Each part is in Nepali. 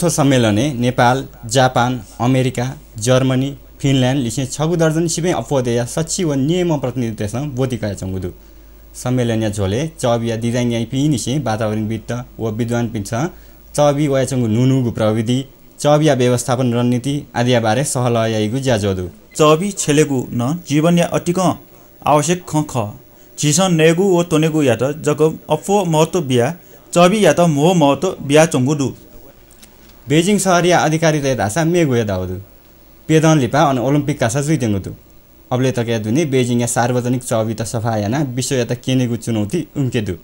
चौथो सम्मेलने Nepal Japan America Germany Finland लिसे छगु दर्जन सिपै अपवदेया सचिव नियम प्रतिनिधित्वसँग बोधिकाय चङ्गुदु सम्मेलन या झोले या डिजाइन याइ पि निसे वातावरण वित्त वा विद्वान पिन्छ चबी चङ्गु नुनुगु प्रविधि या व्यवस्थापन रणनीति आदियाबारे सहलयाइगु ज्याजोदु चबी छेलेगु न जीवन या अटिक आवश्यक ख ख झिस नेगु व तोनेगु या त जग अफो महत्व बिया चबी या त मोह महत्व बिया चङ्गुदु बेजिङ अधिकारी अधिकारीले धासा मेगुए दाउदु पेदन लिपा अनि ओलम्पिक कासा जुइदेङ्गुदु अब्ले त क्या दुने बेजिङ या सार्वजनिक सफा सफायाना विश्व या त केनेगु चुनौती उम्केदु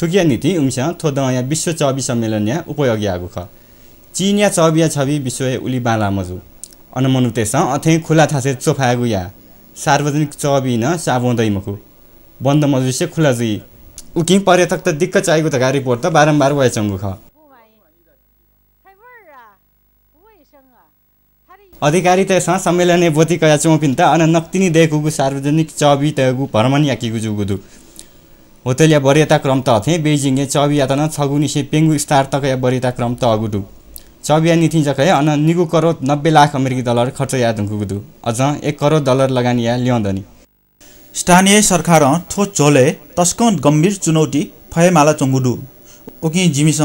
थुकिया नीति उम्स थोद या विश्व चबी सम्मेलन या उपयोगी आगु ख चिन या या छवि विश्व उली बाला मजु अनमनुतेस अथे खुला थासे चोफागु या सार्वजनिक चबी न साबोदै मखु बन्द मजुसे खुला जुई उकिङ पर्यटक त दिक्क चाहिगु त रिपोर्ट त बारम्बार वाइचङ्गु ख अधिकारितासँग बोती कया चौपिन्ता अन नक्तिनी देखुगु सार्वजनिक चबी तयगु भ्रमण याकिगु जुगुदु होटेलिया वरियता क्रम त अथे बेजिङे चबी यातन से पेङ्गु स्टार तकया वरियता क्रम त अगुडु चबिया निथि जखय अन निगु करोड नब्बे लाख अमेरिकी डलर खर्च दु अझ एक करोड डलर लगानी या ल्याउँदनी स्थानीय सरकार थो झोले तस्कन गम्भीर चुनौती फयमाला चङ्गुडु ओकि जिमिस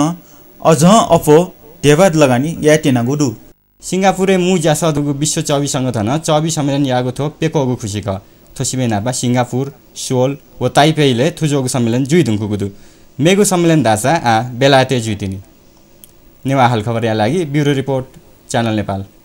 अझ अपो देवाद लगानी या टेनागुडु सिङ्गापुरे मु ज्यासदुगु विश्व चवि सङ्गठन चवि सम्मेलन थो पेकोगु खुसी नापा सिङ्गापुर सोल व ताइपेले थुजोग सम्मेलन जुइदुङ कुकुदु मेगु सम्मेलन दासा आ बेलायते दिने नेवा या लागि ब्युरो रिपोर्ट च्यानल नेपाल